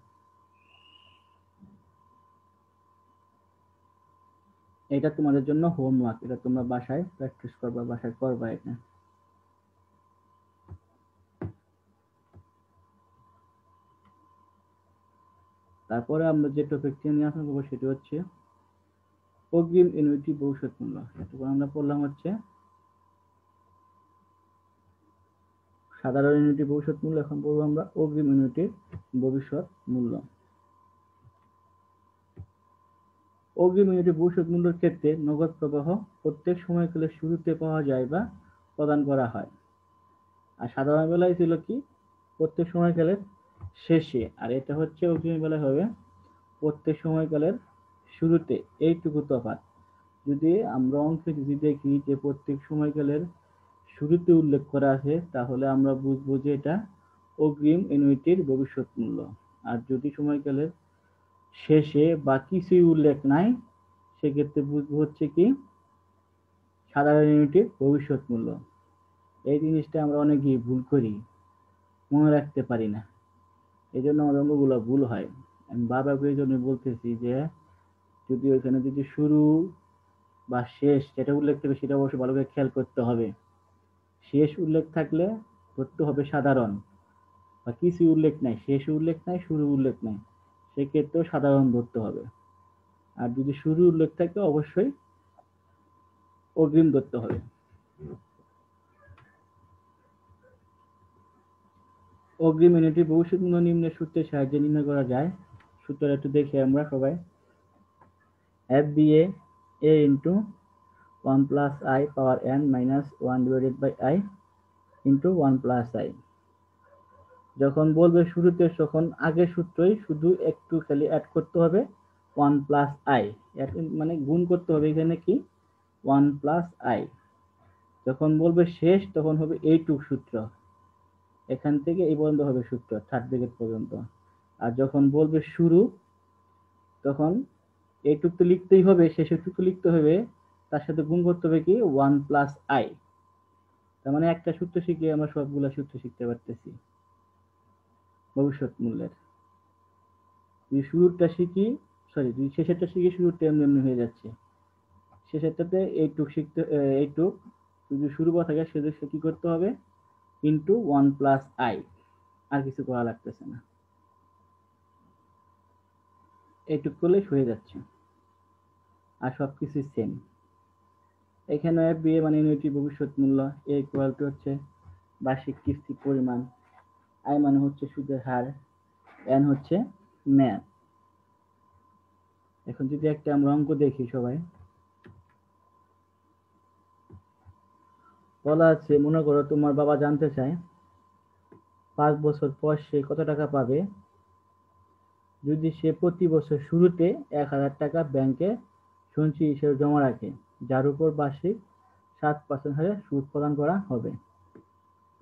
এটা তোমাদের জন্য হোমওয়ার্ক এটা তোমরা বাসায় প্র্যাকটিস করবা বাসায় করবা এটা তারপরে আমরা যে টপিকটি নিয়ে আসা করবো সেটি হচ্ছে অগ্রিম ইনুইটি ভবিষ্যৎ মূল্য সেটুকু আমরা পড়লাম হচ্ছে সাধারণ ইউনিটির ভবিষ্যৎ মূল্য এখন পড়বো আমরা অগ্রিম ইউনিটির ভবিষ্যৎ মূল্য অগ্রিম ইউনিটি ভবিষ্যৎ মূল্যের ক্ষেত্রে নগদ প্রবাহ প্রত্যেক সময়কালের শুরুতে পাওয়া যায় বা প্রদান করা হয় আর সাধারণ বেলায় ছিল কি প্রত্যেক সময়কালের শেষে আর এটা হচ্ছে অগ্রিমবেলা হবে প্রত্যেক সময়কালের শুরুতে এইটুকু তফাৎ যদি আমরা অংশে যদি দেখি যে প্রত্যেক সময়কালের শুরুতে উল্লেখ করা আছে তাহলে আমরা বুঝবো যে এটা অগ্রিম ইনুইটির ভবিষ্যৎ মূল্য আর যদি সময়কালের শেষে বা কিছুই উল্লেখ নাই সেক্ষেত্রে বুঝবো হচ্ছে কি সাধারণ ইউনিটের ভবিষ্যৎ মূল্য এই জিনিসটা আমরা অনেকেই ভুল করি মনে রাখতে পারি না এই জন্য আমার অঙ্গগুলো ভুল হয় আমি বাবাকে এই জন্য বলতেছি যে যদি ওইখানে যদি শুরু বা শেষ যেটা উল্লেখ থাকবে সেটা অবশ্যই ভালোভাবে খেয়াল করতে হবে শেষ উল্লেখ থাকলে করতে হবে সাধারণ বা কিছু উল্লেখ নাই শেষ উল্লেখ নাই শুরু উল্লেখ নাই সেক্ষেত্রেও সাধারণ ধরতে হবে আর যদি শুরু উল্লেখ থাকে অবশ্যই অগ্রিম ধরতে হবে অগ্রিম ইউনিটের ভবিষ্যৎ মূল্য নিম্নের সূত্রের সাহায্যে নির্ণয় করা যায় সূত্র একটু দেখি আমরা সবাই F B A A into one plus I power N minus one divided by I into one plus I যখন বলবে শুরুতে তখন আগের সূত্রই শুধু একটু খালি অ্যাড করতে হবে ওয়ান প্লাস আই মানে গুণ করতে হবে এখানে কি ওয়ান প্লাস আই যখন বলবে শেষ তখন হবে এইটুক সূত্র এখান থেকে এই পর্যন্ত হবে সূত্র থার্ড ব্রেকেট পর্যন্ত আর যখন বলবে শুরু তখন এইটুক তো লিখতেই হবে শেষেরটুক তো লিখতে হবে তার সাথে গুণ করতে হবে কি ওয়ান প্লাস আই তার মানে একটা সূত্র শিখলে আমরা সবগুলা সূত্র শিখতে পারতেছি ভবিষ্যৎ মূল্যের যদি শুরুটা শিখি সরি যদি শেষেরটা শিখি শুরুটা এমনি এমনি হয়ে যাচ্ছে শেষেরটাতে এইটুক শিখতে এইটুক যদি শুরু করা থাকে সেদেরকে কী করতে হবে ইন্টু ওয়ান প্লাস আই আর কিছু করা লাগতেছে না এইটুক করলে হয়ে যাচ্ছে আর সব কিছুই সেম এখানে বিয়ে মানে ইউনিটি ভবিষ্যৎ মূল্য এ ইকুয়াল টু হচ্ছে বার্ষিক কিস্তি পরিমাণ আই মানে হচ্ছে সুদের হার এন হচ্ছে ম্যাথ এখন যদি একটা আমরা অঙ্ক দেখি সবাই বলা আছে মনে করো তোমার বাবা জানতে চায় পাঁচ বছর পর সে কত টাকা পাবে যদি সে প্রতি বছর শুরুতে এক হাজার টাকা ব্যাংকে সঞ্চয় হিসেবে জমা রাখে যার উপর বার্ষিক সাত পার্সেন্ট হারে সুদ প্রদান করা হবে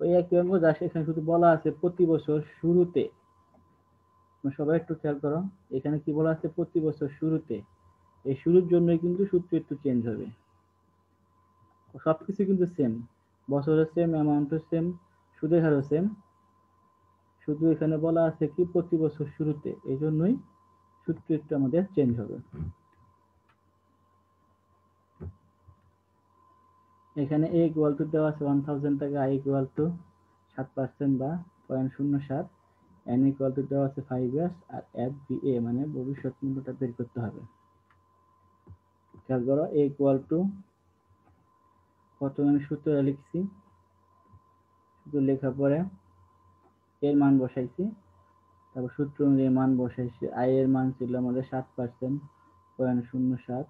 ওই একই অঙ্ক যা সেখানে শুধু বলা আছে প্রতি বছর শুরুতে সবাই একটু খেয়াল করো এখানে কি বলা আছে প্রতি বছর শুরুতে এই শুরুর জন্যই কিন্তু সূত্র একটু চেঞ্জ হবে সবকিছু কিন্তু সেম বছরও সেম অ্যামাউন্টও সেম সুদের হারও সেম শুধু এখানে বলা আছে কি প্রতি বছর শুরুতে এই জন্যই সুদ রেটটা আমাদের চেঞ্জ হবে এখানে এ ইকুয়াল টু দেওয়া আছে ওয়ান থাউজেন্ড টাকা আই ইকুয়াল টু সাত পার্সেন্ট বা পয়েন্ট শূন্য সাত এন ইকুয়াল টু দেওয়া আছে ফাইভ ইয়ার্স আর এফ বি এ মানে ভবিষ্যৎ মূল্যটা বের করতে হবে খেয়াল করো এ ইকুয়াল টু কত আমি সূত্রটা লিখছি সূত্র লেখা পরে এর মান বসাইছি তারপর সূত্র অনুযায়ী মান বসাইছি আই এর মান ছিল আমাদের সাত পার্সেন্ট পয়েন্ট শূন্য সাত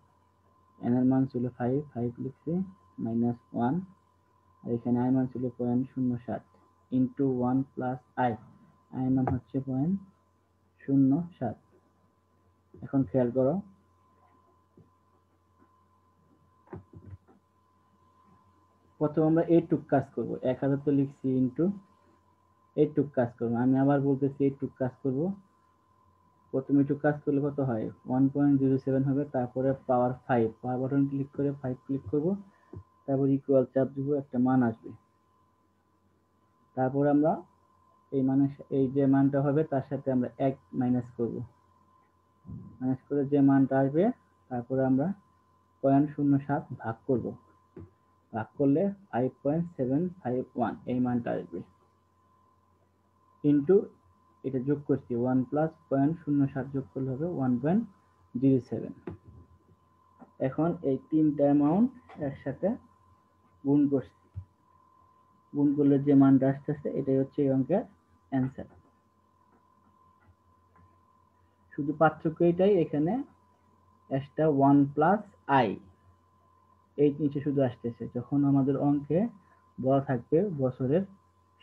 এন এর মান ছিল ফাইভ ফাইভ লিখছি মাইনাস ওয়ান আর এখানে আই মান ছিল পয়েন্ট শূন্য সাত into one plus I I মান হচ্ছে পয়েন্ট শূন্য সাত এখন খেয়াল করো প্রথম আমরা এইটুক কাজ করব এক হাজার তো লিখছি ইন্টু এইটুক কাজ করব আমি আবার বলতেছি এইটুক কাজ করব প্রথমে এইটুক কাজ করলে কত হয় ওয়ান পয়েন্ট জিরো সেভেন হবে তারপরে power five power button click করে ফাইভ ক্লিক করব তারপর ইকুয়াল চাপ দিব একটা মান আসবে তারপর আমরা এই মানের এই যে মানটা হবে তার সাথে আমরা এক মাইনাস করব মাইনাস করে যে মানটা আসবে তারপরে আমরা পয়েন্ট শূন্য সাত ভাগ করবো ভাগ করলে five point seven five one এই মানটা আসবে ইন্টু এটা যোগ করছি ওয়ান প্লাস পয়েন্ট শূন্য সাত যোগ করলে হবে ওয়ান পয়েন্ট জিরো সেভেন এখন এই তিনটা অ্যামাউন্ট একসাথে গুণ করছি গুণ করলে যে মানটা আসতেছে এটাই হচ্ছে এই অঙ্কের অ্যান্সার শুধু পার্থক্য এটাই এখানে একটা ওয়ান প্লাস আই এই নিচে শুধু আসতেছে যখন আমাদের অঙ্কে বলা থাকবে বছরের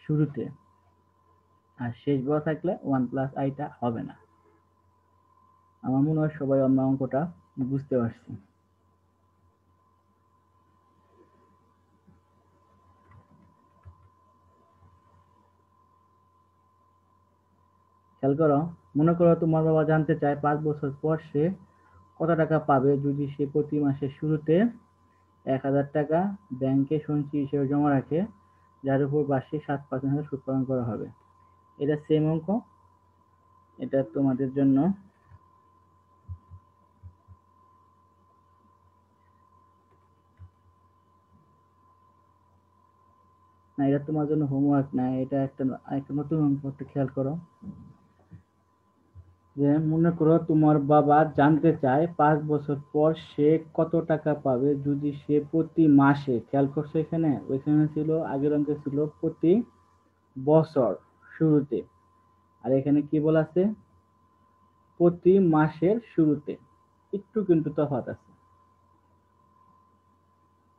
শুরুতে আর শেষ বলা থাকলে ওয়ান প্লাস আইটা হবে না আমার মনে হয় সবাই আমরা অঙ্কটা বুঝতে পারছি খেয়াল করো মনে করো তোমার বাবা জানতে চায় পাঁচ বছর পর সে কত টাকা পাবে যদি সে প্রতি মাসের শুরুতে এক হাজার টাকা ব্যাংকে সঞ্চয় হিসেবে জমা রাখে যার উপর বার্ষিক সাত পার্সেন্ট সুদ প্রদান করা হবে এটা সেম অঙ্ক এটা তোমাদের জন্য না এটা তোমার জন্য হোমওয়ার্ক না এটা একটা একটা নতুন অঙ্ক একটু খেয়াল করো যে মনে করো তোমার বাবা জানতে চায় পাঁচ বছর পর সে কত টাকা পাবে যদি সে প্রতি মাসে খেয়াল করছো এখানে ওইখানে ছিল আগের অঙ্কে ছিল প্রতি বছর শুরুতে আর এখানে কি বলা আছে প্রতি মাসের শুরুতে একটু কিন্তু তফাত আছে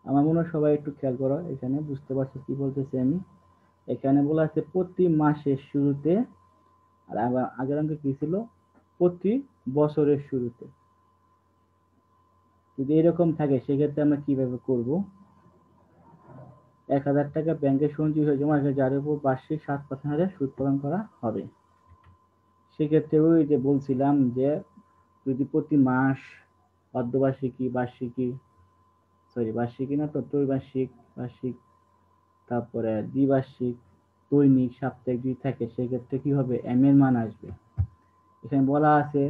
আমার মনে হয় সবাই একটু খেয়াল করো এখানে বুঝতে পারছো কি বলতেছি আমি এখানে বলা আছে প্রতি মাসের শুরুতে আর আগের অঙ্কে কি ছিল প্রতি বছরের শুরুতে যদি এরকম থাকে সেক্ষেত্রে আমরা কিভাবে করব এক হাজার টাকা ব্যাংকে সঞ্চয় হয়ে জমা যার উপর বার্ষিক সাত পার্সেন্ট হারে সুদ প্রদান করা হবে সেক্ষেত্রে ওই যে বলছিলাম যে যদি প্রতি মাস অর্ধবার্ষিকী বার্ষিকী সরি বার্ষিকী না তো ত্রৈবার্ষিক বার্ষিক তারপরে দ্বিবার্ষিক দৈনিক সাপ্তাহিক যদি থাকে সেক্ষেত্রে কী হবে এম এর মান আসবে এখানে বলা আছে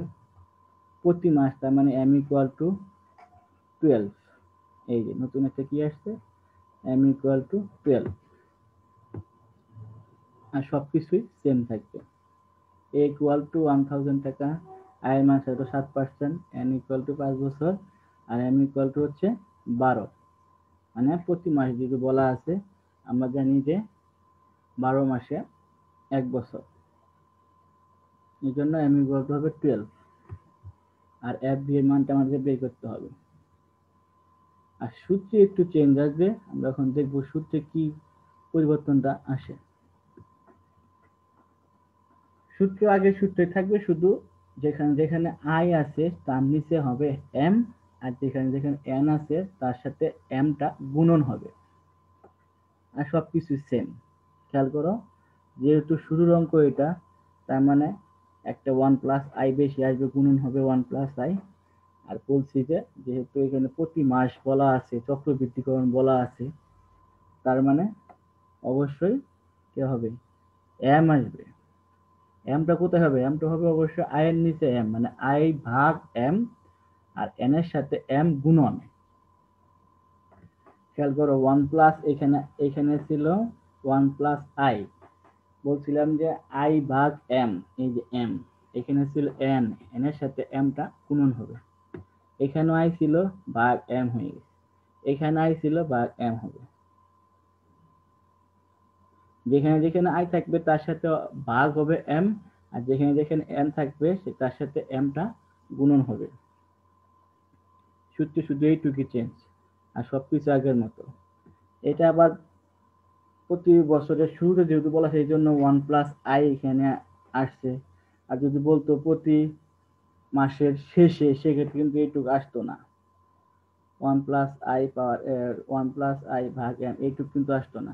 প্রতি মাস তার মানে এম ইকুয়াল টু টুয়েলভ এই যে নতুন একটা কি আসছে এম ইকুয়াল টু টুয়েলভ আর সব কিছুই সেম থাকবে A equal to one thousand টাকা আয়ের মাসে সেটা সাত পার্সেন্ট এন ইকুয়াল টু পাঁচ বছর আর এম ইকুয়াল টু হচ্ছে বারো মানে প্রতি মাস যেহেতু বলা আছে আমরা জানি যে বারো মাসে এক বছর এই জন্য এম ইকুয়াল টু হবে টুয়েলভ আর এফ এর মানটা বের করতে হবে আর সূত্রে একটু চেঞ্জ আসবে আমরা এখন সূত্রে কি পরিবর্তনটা আসে সূত্র আগে সূত্রে থাকবে শুধু যেখানে যেখানে আই আছে তার নিচে হবে এম আর যেখানে যেখানে এন আছে তার সাথে এমটা গুণন হবে আর সব কিছু সেম খেয়াল করো যেহেতু শুরুর অঙ্ক এটা তার মানে একটা ওয়ান প্লাস আই বেশি আসবে গুণন হবে ওয়ান প্লাস আই আর বলছি যে যেহেতু এখানে প্রতি মাস বলা আছে চক্রবৃদ্ধিকরণ বলা আছে তার মানে অবশ্যই কে হবে এম আসবে এমটা কোথায় হবে এমটা হবে অবশ্যই এর নিচে এম মানে আই ভাগ এম আর এন এর সাথে এম গুণন খেয়াল করো ওয়ান প্লাস এখানে এখানে ছিল ওয়ান প্লাস আই বলছিলাম যে আই ভাগ এম এই যে এম এখানে ছিল এন এন এর সাথে এমটা গুণন হবে এখানেও আই ছিল ভাগ এম হয়ে গেছে এখানে আই ছিল ভাগ এম হবে যেখানে যেখানে আই থাকবে তার সাথে ভাগ হবে এম আর যেখানে যেখানে এম থাকবে সে তার সাথে এমটা গুণন হবে সূত্র শুধু এইটুকু চেঞ্জ আর সবকিছু আগের মতো এটা আবার প্রতি বছরের শুরুতে যেহেতু বলা সেই জন্য ওয়ান প্লাস আই এখানে আসছে আর যদি বলতো প্রতি মাসের শেষে সেক্ষেত্রে কিন্তু এইটুকু আসতো না one plus I power one plus I ভাগ এম এইটুকু কিন্তু আসতো না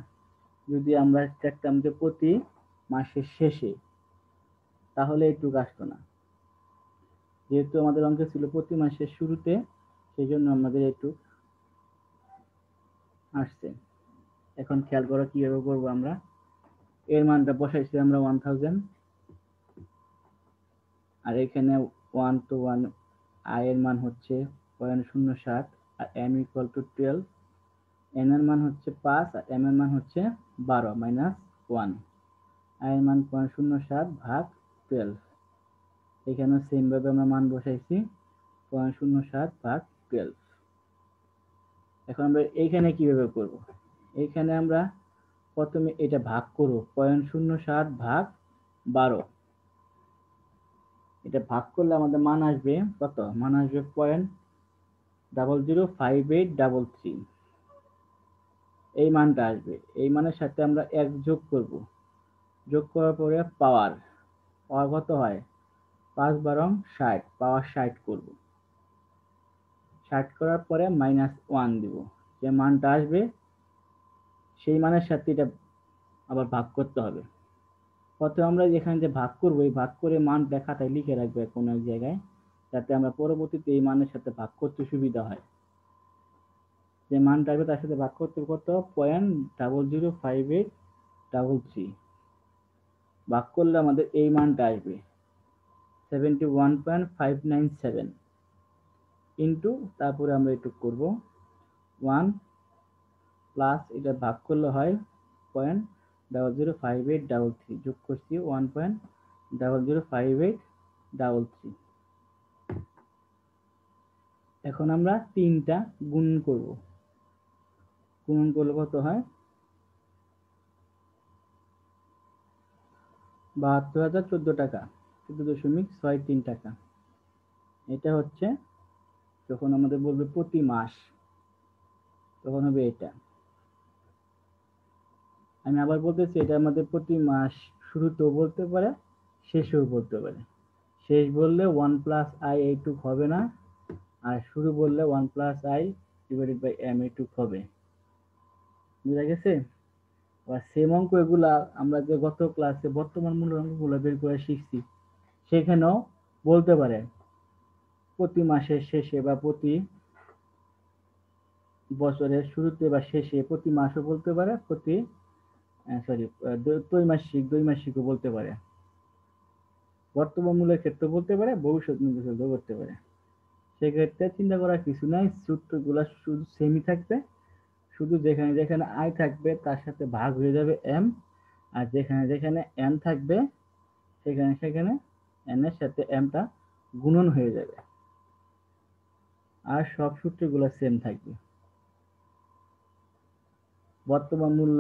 যদি আমরা দেখতাম যে প্রতি মাসের শেষে তাহলে এইটুকু আসতো না যেহেতু আমাদের অঙ্কে ছিল প্রতি মাসের শুরুতে সেই জন্য আমাদের একটু আসছে এখন খেয়াল করা কিভাবে করবো আমরা এর মানটা বসাইছি আমরা ওয়ান থাউজেন্ড আর এখানে ওয়ান টু ওয়ান আই এর মান হচ্ছে পয়েন্ট শূন্য সাত আর M equal to twelve N এর মান হচ্ছে পাঁচ আর এম এর মান হচ্ছে বারো মাইনাস ওয়ান আই এর মান পয়েন্ট শূন্য সাত ভাগ টুয়েলভ এখানেও সেমভাবে আমরা মান বসাইছি পয়েন্ট শূন্য সাত ভাগ টুয়েলভ এখন আমরা এইখানে কিভাবে করবো এখানে আমরা প্রথমে এটা ভাগ করব পয়েন্ট শূন্য সাত ভাগ বারো এটা ভাগ করলে আমাদের মান আসবে কত মান আসবে point double zero five eight double three এই মানটা আসবে এই মানের সাথে আমরা এক যোগ করব যোগ করার পরে পাওয়ার পাওয়ার কত হয় পাঁচ বারং ষাট পাওয়ার ষাট করব ষাট করার পরে মাইনাস ওয়ান দিব যে মানটা আসবে সেই মানের সাথে এটা আবার ভাগ করতে হবে প্রথমে আমরা যেখানে যে ভাগ করব এই ভাগ করে মান খাতায় লিখে রাখবো কোনো এক জায়গায় যাতে আমরা পরবর্তীতে এই মানের সাথে ভাগ করতে সুবিধা হয় যে মানটা আসবে তার সাথে ভাগ করতে কত point double zero five eight double three ভাগ করলে আমাদের এই মানটা আসবে seventy one point five nine seven into তারপরে আমরা একটু করব ওয়ান প্লাস এটা ভাগ করলে হয় point double zero five eight double three যোগ করছি one point double zero five eight double three এখন আমরা তিনটা গুণ করব গুণ করলে কত হয় বাহাত্তর হাজার চোদ্দো টাকা চোদ্দো দশমিক ছয় তিন টাকা এটা হচ্ছে যখন আমাদের বলবে প্রতি মাস তখন হবে এটা আমি আবার বলতেছি এটা আমাদের প্রতি মাস শুরুতেও বলতে পারে শেষেও বলতে পারে শেষ বললে ওয়ান প্লাস আই এইটুক হবে না আর শুরু বললে one plus I divided by M এইটুক হবে বুঝা গেছে আবার সেম অঙ্ক এগুলা আমরা যে গত ক্লাসে বর্তমান মূল্য অঙ্কগুলো বের করে শিখছি সেখানেও বলতে পারে প্রতি মাসের শেষে বা প্রতি বছরের শুরুতে বা শেষে প্রতি মাসও বলতে পারে প্রতি সরি হ্যাঁ, ত্রৈমাসিক দ্বৈমাসিকও বলতে পারে বর্তমান মূল্যের ক্ষেত্রে বলতে পারে ভবিষ্যৎ মূল্য শব্দ করতে পারে সেক্ষেত্রে চিন্তা করার কিছু নাই সূত্রগুলো শুধু সেমি থাকবে শুধু যেখানে যেখানে আয় থাকবে তার সাথে ভাগ হয়ে যাবে এম আর যেখানে যেখানে এন থাকবে সেখানে সেখানে এন এর সাথে এমটা গুণন হয়ে যাবে আর সব সূত্রগুলো সেম থাকবে বর্তমান মূল্য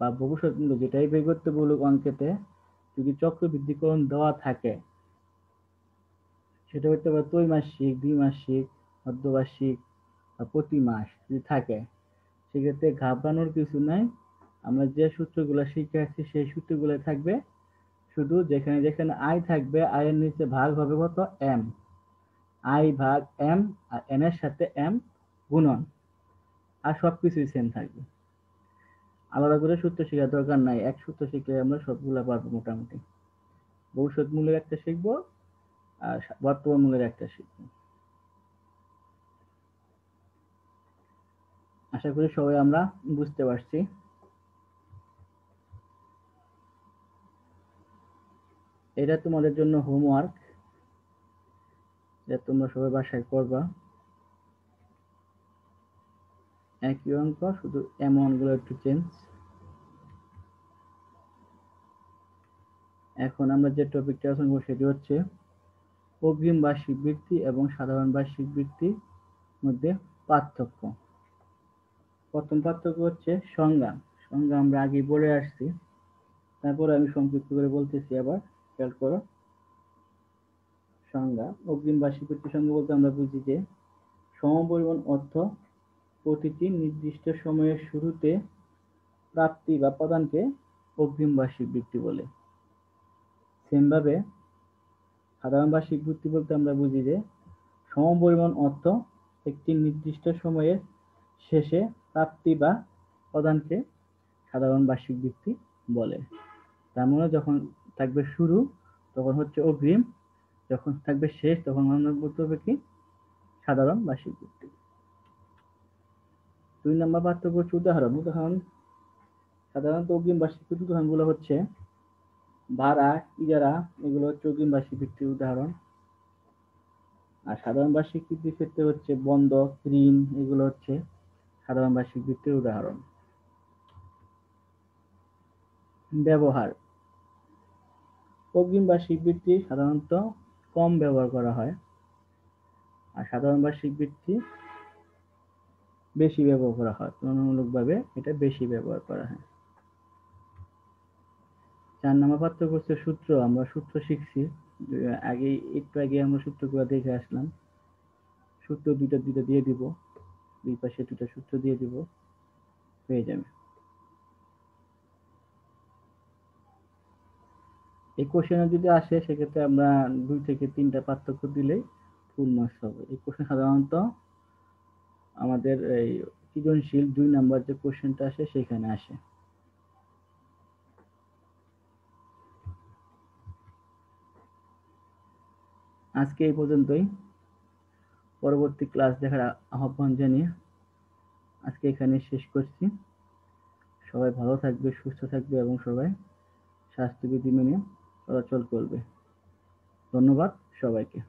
বা ভবিষ্যৎ বহুসত্ব যেটাই বের করতে বলুক অঙ্কেতে যদি চক্রবৃদ্ধিকরণ দেওয়া থাকে সেটা হতে পারে ত্রৈমাসিক দ্বিমাসিক অর্ধবার্ষিক বা প্রতি মাস যদি থাকে সেক্ষেত্রে ঘাবড়ানোর কিছু নাই আমরা যে সূত্রগুলো শিখে আসছি সেই সূত্রগুলো থাকবে শুধু যেখানে যেখানে আই থাকবে আয়ের নিচে ভাগ হবে কত এম আই ভাগ এম আর এন এর সাথে এম গুণন আর সব কিছুই সেম থাকবে আলাদা করে সূত্র শেখার দরকার নাই এক সূত্র শিখলে আমরা সবগুলা পারবো মোটামুটি ভবিষ্যৎ মূলের একটা শিখবো আর বর্তমান মূলের একটা শিখবো আশা করি সবাই আমরা বুঝতে পারছি এটা তোমাদের জন্য হোমওয়ার্ক এটা তোমরা সবাই বাসায় করবা একই অঙ্ক শুধু গুলো একটু চেঞ্জ এখন আমরা যে টপিকটা আসন সেটি হচ্ছে অগ্রিম বার্ষিক বৃত্তি এবং সাধারণ বার্ষিক বৃত্তির মধ্যে পার্থক্য প্রথম পার্থক্য হচ্ছে সংজ্ঞা সংজ্ঞা আমরা আগে বলে আসছি তারপরে আমি সংক্ষিপ্ত করে বলতেছি আবার খেয়াল করো সংজ্ঞা অগ্রিম বার্ষিক বৃত্তির সঙ্গে বলতে আমরা বুঝি যে সমপরিমাণ অর্থ প্রতিটি নির্দিষ্ট সময়ের শুরুতে প্রাপ্তি বা প্রদানকে অগ্রিম বার্ষিক বৃত্তি বলে সেমভাবে সাধারণ বার্ষিক বৃত্তি বলতে আমরা বুঝি যে সমপরিমাণ অর্থ একটি নির্দিষ্ট সময়ের শেষে প্রাপ্তি বা প্রদানকে সাধারণ বার্ষিক বৃত্তি বলে তার মানে যখন থাকবে শুরু তখন হচ্ছে অগ্রিম যখন থাকবে শেষ তখন আমরা বলতে হবে কি সাধারণ বার্ষিক বৃত্তি দুই নম্বর পার্থক্য হচ্ছে উদাহরণ উদাহরণ সাধারণত অগ্রিম বা স্বীকৃত উদাহরণগুলো হচ্ছে ভাড়া ইজারা এগুলো হচ্ছে অগ্রিম বার্ষিক স্বীকৃতির উদাহরণ আর সাধারণ বার্ষিক বৃত্তির ক্ষেত্রে হচ্ছে বন্ধ ঋণ এগুলো হচ্ছে সাধারণ বার্ষিক বৃত্তির উদাহরণ ব্যবহার অগ্রিম বার্ষিক বৃত্তি সাধারণত কম ব্যবহার করা হয় আর সাধারণ বার্ষিক বৃত্তি বেশি ব্যবহার করা হয় তুলনামূলকভাবে এটা বেশি ব্যবহার করা হয় চার নম্বর পাঠ্যপুস্তকের সূত্র আমরা সূত্র শিখছি আগে একটু আগে আমরা সূত্রগুলো দেখে আসলাম সূত্র দুইটা দুইটা দিয়ে দিব দুই পাশে দুটা সূত্র দিয়ে দিব হয়ে যাবে এই কোশ্চেনে যদি আসে সেক্ষেত্রে আমরা দুই থেকে তিনটা পার্থক্য দিলেই ফুল মার্কস হবে এই কোশ্চেন সাধারণত আমাদের এই সৃজনশীল দুই নাম্বার যে কোশ্চেনটা আসে সেখানে আসে আজকে এই পর্যন্তই পরবর্তী ক্লাস দেখার আহ্বান জানিয়ে আজকে এখানে শেষ করছি সবাই ভালো থাকবে সুস্থ থাকবে এবং সবাই স্বাস্থ্যবিধি মেনে চলাচল করবে ধন্যবাদ সবাইকে